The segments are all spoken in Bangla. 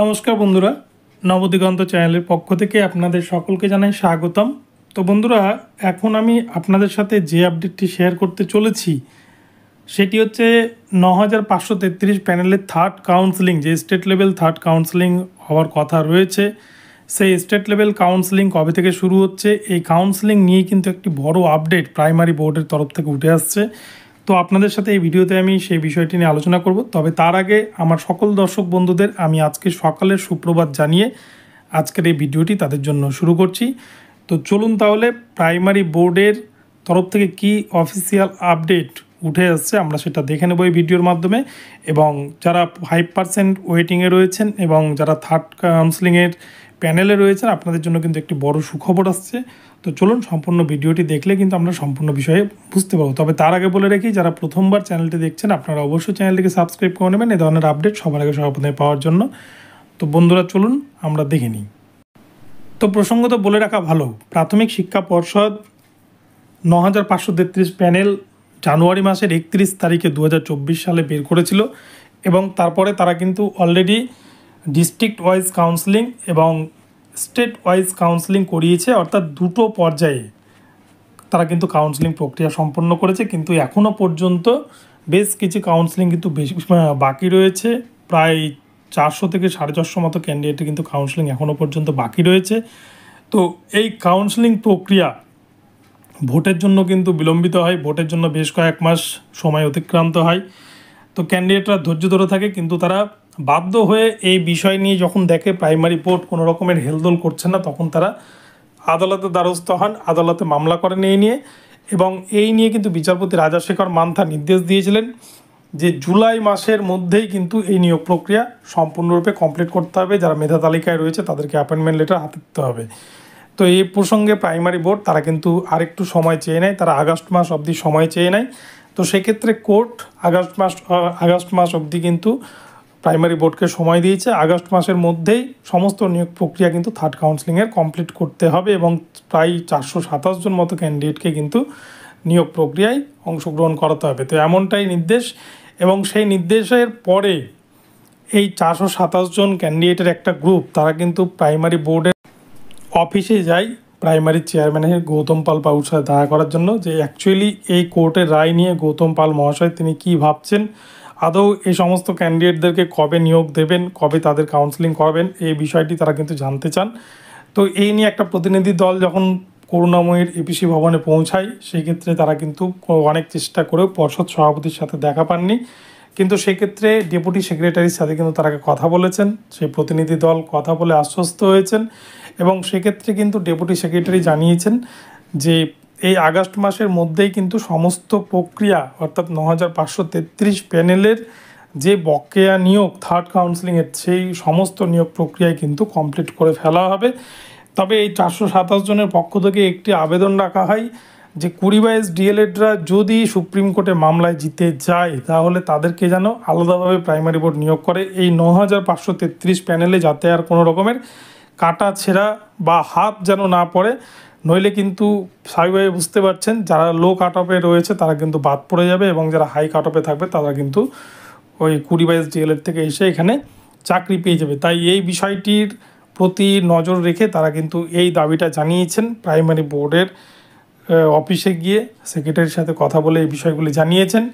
নমস্কার বন্ধুরা নবদিগন্ত চ্যানেলের পক্ষ থেকে আপনাদের সকলকে জানাই স্বাগতম তো বন্ধুরা এখন আমি আপনাদের সাথে যে আপডেটটি শেয়ার করতে চলেছি সেটি হচ্ছে ন হাজার পাঁচশো তেত্রিশ প্যানেলের থার্ড কাউন্সিলিং যে স্টেট লেভেল থার্ড কাউন্সিলিং হওয়ার কথা রয়েছে সেই স্টেট লেভেল কাউন্সিলিং কবে থেকে শুরু হচ্ছে এই কাউন্সিলিং নিয়ে কিন্তু একটি বড় আপডেট প্রাইমারি বোর্ডের তরফ থেকে উঠে আসছে তো আপনাদের সাথে এই ভিডিওতে আমি সেই বিষয়টি নিয়ে আলোচনা করব তবে তার আগে আমার সকল দর্শক বন্ধুদের আমি আজকে সকালের সুপ্রভাত জানিয়ে আজকের এই ভিডিওটি তাদের জন্য শুরু করছি তো চলুন তাহলে প্রাইমারি বোর্ডের তরফ থেকে কি অফিসিয়াল আপডেট উঠে আসছে আমরা সেটা দেখে নেব এই ভিডিওর মাধ্যমে এবং যারা ফাইভ পার্সেন্ট ওয়েটিংয়ে রয়েছেন এবং যারা থার্ড কাউন্সিলিংয়ের প্যানেলে রয়েছেন আপনাদের জন্য কিন্তু একটি বড় সুখবর আসছে তো চলুন সম্পূর্ণ ভিডিওটি দেখলে কিন্তু আমরা সম্পূর্ণ বিষয়ে বুঝতে পারবো তবে তার আগে বলে রাখি যারা প্রথমবার চ্যানেলটি দেখছেন আপনারা অবশ্যই চ্যানেলটিকে সাবস্ক্রাইব করে নেবেন এ ধরনের আপডেট সবার আগে সবার প্রথমে পাওয়ার জন্য তো বন্ধুরা চলুন আমরা দেখে নিই তো প্রসঙ্গ তো বলে রাখা ভালো প্রাথমিক শিক্ষা পর্ষদ ন হাজার পাঁচশো তেত্রিশ প্যানেল জানুয়ারি মাসের একত্রিশ তারিখে দু সালে বের করেছিল এবং তারপরে তারা কিন্তু অলরেডি ডিস্ট্রিক্ট ওয়াইজ কাউন্সিলিং এবং স্টেট ওয়াইজ কাউন্সিলিং করিয়েছে অর্থাৎ দুটো পর্যায়ে তারা কিন্তু কাউন্সিলিং প্রক্রিয়া সম্পন্ন করেছে কিন্তু এখনও পর্যন্ত বেশ কিছু কাউন্সিলিং কিন্তু বেশি বাকি রয়েছে প্রায় চারশো থেকে সাড়ে চারশো মতো ক্যান্ডিডেটে কিন্তু কাউন্সিলিং এখনও পর্যন্ত বাকি রয়েছে তো এই কাউন্সিলিং প্রক্রিয়া ভোটের জন্য কিন্তু বিলম্বিত হয় ভোটের জন্য বেশ কয়েক মাস সময় অতিক্রান্ত হয় তো ক্যান্ডিডেটরা ধৈর্য ধরে থাকে কিন্তু তারা বাধ্য হয়ে এই বিষয় নিয়ে যখন দেখে প্রাইমারি বোর্ড কোনো রকমের হেলদোল করছে না তখন তারা আদালতে দ্বারস্থ হন আদালতে মামলা করেন এই নিয়ে এবং এই নিয়ে কিন্তু বিচারপতি রাজাশেখর মান্থা নির্দেশ দিয়েছিলেন যে জুলাই মাসের মধ্যেই কিন্তু এই নিয়োগ প্রক্রিয়া সম্পূর্ণরূপে কমপ্লিট করতে হবে যারা মেধা তালিকায় রয়েছে তাদেরকে অ্যাপয়েন্টমেন্ট লেটার হাতে দিতে হবে তো এই প্রসঙ্গে প্রাইমারি বোর্ড তারা কিন্তু আরেকটু সময় চেয়ে নেয় তারা আগস্ট মাস অবধি সময় চেয়ে নেয় তো সেক্ষেত্রে কোর্ট আগস্ট মাস আগস্ট মাস অবধি কিন্তু প্রাইমারি বোর্ডকে সময় দিয়েছে আগস্ট মাসের মধ্যেই সমস্ত নিয়োগ প্রক্রিয়া কিন্তু থার্ড কাউন্সিলিংয়ের কমপ্লিট করতে হবে এবং প্রায় চারশো সাতাশ জন মতো ক্যান্ডিডেটকে কিন্তু নিয়োগ প্রক্রিয়ায় অংশগ্রহণ করাতে হবে তো এমনটাই নির্দেশ এবং সেই নির্দেশের পরে এই চারশো সাতাশ জন ক্যান্ডিডেটের একটা গ্রুপ তারা কিন্তু প্রাইমারি বোর্ডের অফিসে যায় প্রাইমারি চেয়ারম্যানের গৌতম পাল বাবুর সাথে দেখা করার জন্য যে অ্যাকচুয়ালি এই কোর্টের রায় নিয়ে গৌতম পাল মহাশয় তিনি কি ভাবছেন আদৌ এই সমস্ত ক্যান্ডিডেটদেরকে কবে নিয়োগ দেবেন কবে তাদের কাউন্সিলিং করাবেন এই বিষয়টি তারা কিন্তু জানতে চান তো এই নিয়ে একটা প্রতিনিধি দল যখন করুণাময়ীর এপিসি ভবনে পৌঁছায় সেক্ষেত্রে তারা কিন্তু অনেক চেষ্টা করেও পর্ষদ সভাপতির সাথে দেখা পাননি কিন্তু সেক্ষেত্রে ডেপুটি সেক্রেটারির সাথে কিন্তু তারা কথা বলেছেন সেই প্রতিনিধি দল কথা বলে আশ্বস্ত হয়েছেন এবং সেক্ষেত্রে কিন্তু ডেপুটি সেক্রেটারি জানিয়েছেন যে এই আগস্ট মাসের মধ্যেই কিন্তু সমস্ত প্রক্রিয়া অর্থাৎ ন হাজার পাঁচশো তেত্রিশ প্যানেলের যে বকেয়া নিয়োগ থার্ড কাউন্সিলিংয়ের সেই সমস্ত নিয়োগ প্রক্রিয়ায় কিন্তু কমপ্লিট করে ফেলা হবে তবে এই চারশো সাতাশ জনের পক্ষ থেকে একটি আবেদন রাখা হয় যে কুড়ি বাইশ ডিএলএডরা যদি সুপ্রিম কোর্টে মামলায় জিতে যায় তাহলে তাদেরকে যেন আলাদাভাবে প্রাইমারি বোর্ড নিয়োগ করে এই ন হাজার পাঁচশো তেত্রিশ প্যানেলে যাতে আর কোনো রকমের কাটা ছেঁড়া বা হাত যেন না পড়ে নইলে কিন্তু স্বাভাবিকভাবে বুঝতে পারছেন যারা লো কাট অফে রয়েছে তারা কিন্তু বাদ পড়ে যাবে এবং যারা হাই কাট অফে থাকবে তারা কিন্তু ওই কুড়ি বাইশ ডিএলএড থেকে এসে এখানে চাকরি পেয়ে যাবে তাই এই বিষয়টির প্রতি নজর রেখে তারা কিন্তু এই দাবিটা জানিয়েছেন প্রাইমারি বোর্ডের অফিসে গিয়ে সেক্রেটারির সাথে কথা বলে এই বিষয়গুলি জানিয়েছেন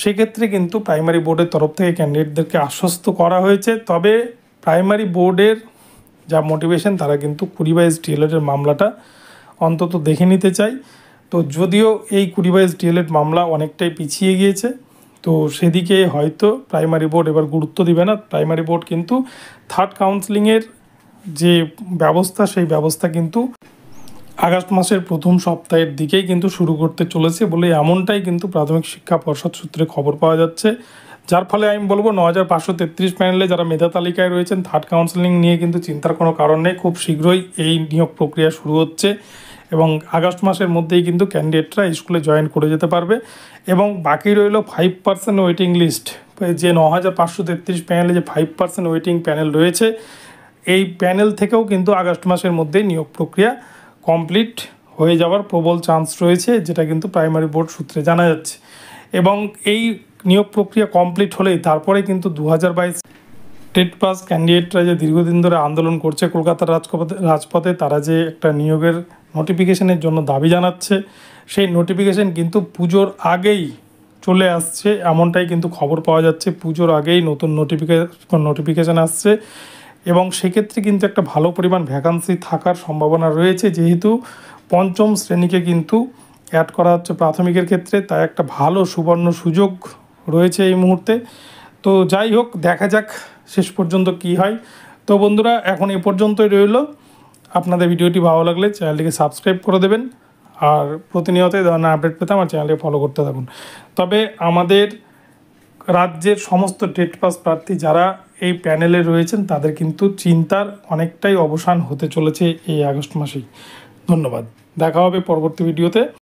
সেক্ষেত্রে কিন্তু প্রাইমারি বোর্ডের তরফ থেকে ক্যান্ডিডেটদেরকে আশ্বস্ত করা হয়েছে তবে প্রাইমারি বোর্ডের যা মোটিভেশন তারা কিন্তু কুড়ি বাইশ ডিএলএডের মামলাটা অন্তত দেখে নিতে চাই তো যদিও এই কুড়ি বাইশ ডিএলএড মামলা অনেকটাই পিছিয়ে গিয়েছে তো সেদিকে হয়তো প্রাইমারি বোর্ড এবার গুরুত্ব দিবে না প্রাইমারি বোর্ড কিন্তু থার্ড কাউন্সিলিংয়ের যে ব্যবস্থা সেই ব্যবস্থা কিন্তু আগস্ট মাসের প্রথম সপ্তাহের দিকেই কিন্তু শুরু করতে চলেছে বলে এমনটাই কিন্তু প্রাথমিক শিক্ষা পর্ষদ সূত্রে খবর পাওয়া যাচ্ছে যার ফলে আমি বলবো ন হাজার পাঁচশো তেত্রিশ প্যানেলে যারা মেধা তালিকায় রয়েছেন থার্ড কাউন্সেলিং নিয়ে কিন্তু চিন্তার কোনো কারণ নেই খুব শীঘ্রই এই নিয়োগ প্রক্রিয়া শুরু হচ্ছে এবং আগস্ট মাসের মধ্যেই কিন্তু ক্যান্ডিডেটরা স্কুলে জয়েন করে যেতে পারবে এবং বাকি রইল ফাইভ পার্সেন্ট ওয়েটিং লিস্ট যে ন হাজার পাঁচশো তেত্রিশ প্যানেলে যে ফাইভ পার্সেন্ট ওয়েটিং প্যানেল রয়েছে এই প্যানেল থেকেও কিন্তু আগস্ট মাসের মধ্যেই নিয়োগ প্রক্রিয়া কমপ্লিট হয়ে যাওয়ার প্রবল চান্স রয়েছে যেটা কিন্তু প্রাইমারি বোর্ড সূত্রে জানা যাচ্ছে এবং এই নিয়োগ প্রক্রিয়া কমপ্লিট হলেই তারপরে কিন্তু দু হাজার বাইশ টেট পাস ক্যান্ডিডেটরা যে দীর্ঘদিন ধরে আন্দোলন করছে কলকাতার রাজপথে রাজপথে তারা যে একটা নিয়োগের নোটিফিকেশনের জন্য দাবি জানাচ্ছে সেই নোটিফিকেশন কিন্তু পুজোর আগেই চলে আসছে এমনটাই কিন্তু খবর পাওয়া যাচ্ছে পুজোর আগেই নতুন নোটিফিকেশন নোটিফিকেশান আসছে এবং সেক্ষেত্রে কিন্তু একটা ভালো পরিমাণ ভ্যাকান্সি থাকার সম্ভাবনা রয়েছে যেহেতু পঞ্চম শ্রেণীকে কিন্তু অ্যাড করা হচ্ছে প্রাথমিকের ক্ষেত্রে তাই একটা ভালো সুবর্ণ সুযোগ রয়েছে এই মুহূর্তে তো যাই হোক দেখা যাক শেষ পর্যন্ত কি হয় তো বন্ধুরা এখন এ পর্যন্তই রইল আপনাদের ভিডিওটি ভালো লাগলে চ্যানেলটিকে সাবস্ক্রাইব করে দেবেন আর প্রতিনিয়ত এই ধরনের আপডেট পেতে আমার চ্যানেলকে ফলো করতে থাকুন তবে আমাদের রাজ্যের সমস্ত টেট পাস প্রার্থী যারা এই প্যানেলে রয়েছেন তাদের কিন্তু চিন্তার অনেকটাই অবসান হতে চলেছে এই আগস্ট মাসেই ধন্যবাদ দেখা হবে পরবর্তী ভিডিওতে